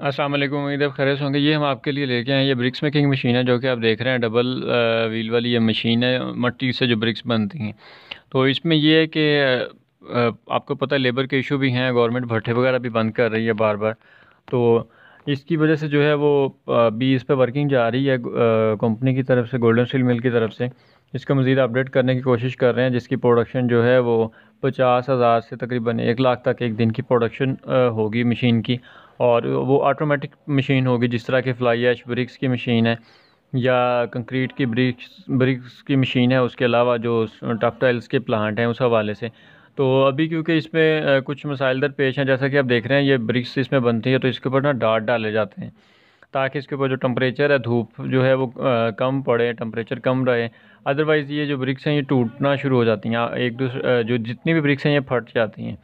अस्सलाम वालेकुम उम्मीद है खैर होंगे ये हम आपके लिए लेके आए ये ब्रिक्स मेकिंग मशीन है जो कि आप देख रहे हैं डबल व्हील वाली ये मशीन है मट्टी से जो ब्रिक्स बनती हैं तो इसमें ये है कि आपको पता है लेबर के इशू भी हैं गवर्नमेंट भट्टे वगैरह भी बंद कर रही है बार बार तो इसकी वजह से जो है वो भी इस पर वर्किंग जा रही है कंपनी की तरफ से गोल्डन स्टील मिल की तरफ से इसको मज़ीद अपडेट करने की कोशिश कर रहे हैं जिसकी प्रोडक्शन जो है वो पचास हज़ार से तकरीबन एक लाख तक एक दिन की प्रोडक्शन होगी मशीन की और वो ऑटोमेटिक मशीन होगी जिस तरह के फ्लाई ऐश ब्रिक्स की मशीन है या कंक्रीट की ब्रिक्स ब्रिक्स की मशीन है उसके अलावा जो टफ टाइल्स के प्लांट हैं उस हवाले से तो अभी क्योंकि इसमें कुछ मसाइल दर पेश हैं जैसा कि आप देख रहे हैं ये ब्रिक्स इसमें बनती है तो इसके ऊपर ना डाट डाले जाते हैं ताकि इसके ऊपर जो टम्परेचर है धूप जो है वो कम पड़े टम्परेचर कम रहे अदरवाइज़ ये जो ब्रिक्स हैं ये टूटना शुरू हो जाती हैं एक दूसरे जो जितनी भी ब्रिक्स हैं ये फट जाती हैं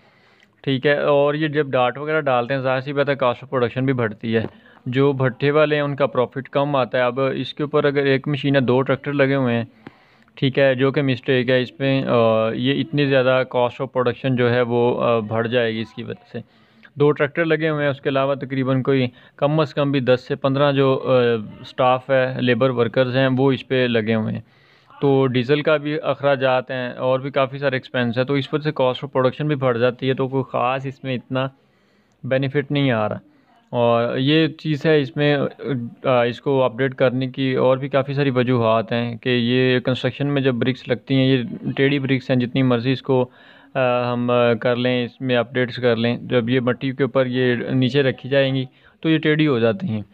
ठीक है और ये जब डाट वगैरह डालते हैं ज़ाहिर सी बात है कास्ट ऑफ प्रोडक्शन भी बढ़ती है जो भट्ठे वाले हैं उनका प्रॉफिट कम आता है अब इसके ऊपर अगर एक मशीन है दो ट्रैक्टर लगे हुए हैं ठीक है जो कि मिस्टेक है इसमें ये इतनी ज़्यादा कॉस्ट ऑफ प्रोडक्शन जो है वो बढ़ जाएगी इसकी वजह से दो ट्रैक्टर लगे हुए हैं उसके अलावा तकरीबन कोई कम अज़ कम भी दस से पंद्रह जो स्टाफ है लेबर वर्कर्स हैं वो इस पर लगे हुए हैं तो डीज़ल का भी अखराज हैं और भी काफ़ी सारे एक्सपेंस है तो इस वजह से कॉस्ट ऑफ प्रोडक्शन भी बढ़ जाती है तो कोई ख़ास इसमें इतना बेनिफिट नहीं आ रहा और ये चीज़ है इसमें इसको अपडेट करने की और भी काफ़ी सारी वजूहत हैं कि ये कंस्ट्रक्शन में जब ब्रिक्स लगती हैं ये टेढ़ी ब्रिक्स हैं जितनी मर्ज़ी इसको हम कर लें इसमें अपडेट्स कर लें जब ये मट्टी के ऊपर ये नीचे रखी जाएंगी तो ये टेढ़ी हो जाती हैं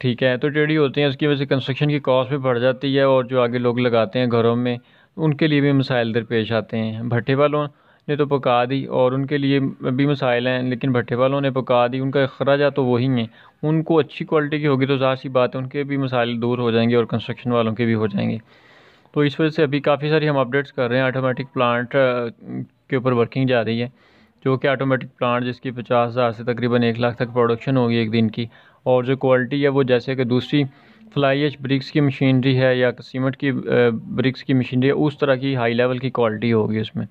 ठीक है तो टेढ़ी होती हैं उसकी वजह से कंस्ट्रक्शन की कॉस्ट भी बढ़ जाती है और जो आगे लोग लगाते हैं घरों में उनके लिए भी मसाइल दरपेश आते हैं भट्टे वालों ने तो पका दी और उनके लिए भी मसाइल हैं लेकिन भट्टे वालों ने पका दी उनका अखराजा तो वही हैं उनको अच्छी क्वालिटी की होगी तो ज़ाहिर सी बात है उनके भी मसाइल दूर हो जाएंगे और कंस्ट्रक्शन वालों के भी हो जाएंगे तो इस वजह से अभी काफ़ी सारी हम अपडेट्स कर रहे हैं ऑटोमेटिक प्लांट के ऊपर वर्किंग जा रही है जो कि ऑटोमेटिक प्लांट जिसकी पचास हज़ार से तकरीबन एक लाख तक प्रोडक्शन होगी एक दिन की और जो क्वालिटी है वो जैसे कि दूसरी फ्लाई एच ब्रिक्स की मशीनरी है या सीमेंट की ब्रिक्स की मशीनरी है उस तरह की हाई लेवल की क्वालिटी होगी उसमें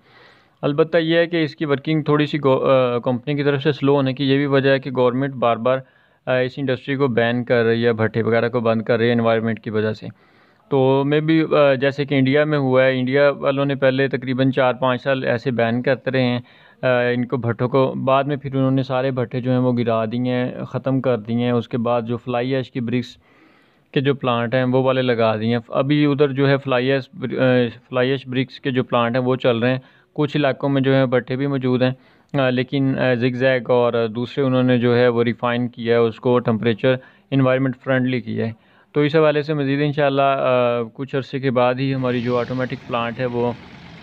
अलबत्त यह है कि इसकी वर्किंग थोड़ी सी कंपनी की तरफ से स्लो होने की ये भी वजह है कि गवर्नमेंट बार बार इस इंडस्ट्री को बैन कर रही है भट्टे वगैरह को बंद कर रही है इन्वायरमेंट की वजह से तो मे भी जैसे कि इंडिया में हुआ है इंडिया वालों ने पहले तकरीबन चार पाँच साल ऐसे बैन करते रहे हैं इनको भट्टों को बाद में फिर उन्होंने सारे भट्टे जो हैं वो गिरा दिए हैं ख़त्म कर दिए हैं उसके बाद जो फ्लाई ऐश की ब्रिक्स के जो प्लांट हैं वो वाले लगा दिए हैं अभी उधर जो है fly ash fly ash bricks के जो प्लांट हैं वो चल रहे हैं कुछ इलाकों में जो है भट्टे भी मौजूद हैं लेकिन जैग और दूसरे उन्होंने जो है वो रिफ़ाइन किया है उसको टम्परेचर इन्वायरमेंट फ्रेंडली किया है तो इस हवाले से मज़ीद इन शाला कुछ अरसे के बाद ही हमारी जो ऑटोमेटिक प्लांट है वो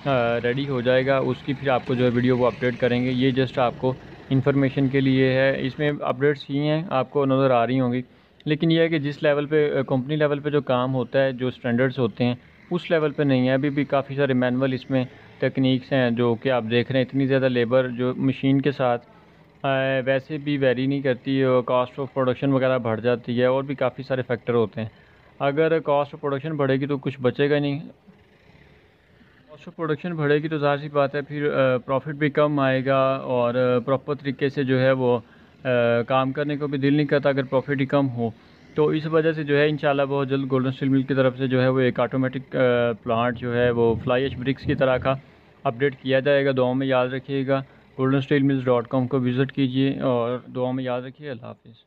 रेडी हो जाएगा उसकी फिर आपको जो है वीडियो वो अपडेट करेंगे ये जस्ट आपको इन्फॉर्मेशन के लिए है इसमें अपडेट्स ही हैं आपको नज़र आ रही होंगी लेकिन यह है कि जिस लेवल पे कंपनी लेवल पे जो काम होता है जो स्टैंडर्ड्स होते हैं उस लेवल पे नहीं है अभी भी काफ़ी सारे मैनुअल इसमें टेक्निक्स हैं जो कि आप देख रहे हैं इतनी ज़्यादा लेबर जो मशीन के साथ वैसे भी वेरी नहीं करती कॉस्ट ऑफ प्रोडक्शन वगैरह बढ़ जाती है और भी काफ़ी सारे फैक्टर होते हैं अगर कॉस्ट ऑफ प्रोडक्शन बढ़ेगी तो कुछ बचेगा नहीं कॉस्ट ऑफ प्रोडक्शन बढ़ेगी तो जाहिर सी बात है फिर प्रॉफिट भी कम आएगा और प्रॉपर तरीके से जो है वो आ, काम करने को भी दिल नहीं करता अगर प्रॉफिट ही कम हो तो इस वजह से जो है इन बहुत जल्द गोल्डन स्टील मिल की तरफ से जो है वो एक ऑटोमेटिक प्लांट जो है वो फ्लाई एच ब्रिक्स की तरह का अपडेट किया जाएगा दो में याद रखिएगा golden steel mills dot com को विज़िट कीजिए और दुआ में याद रखिए अल्लाह हाफिज़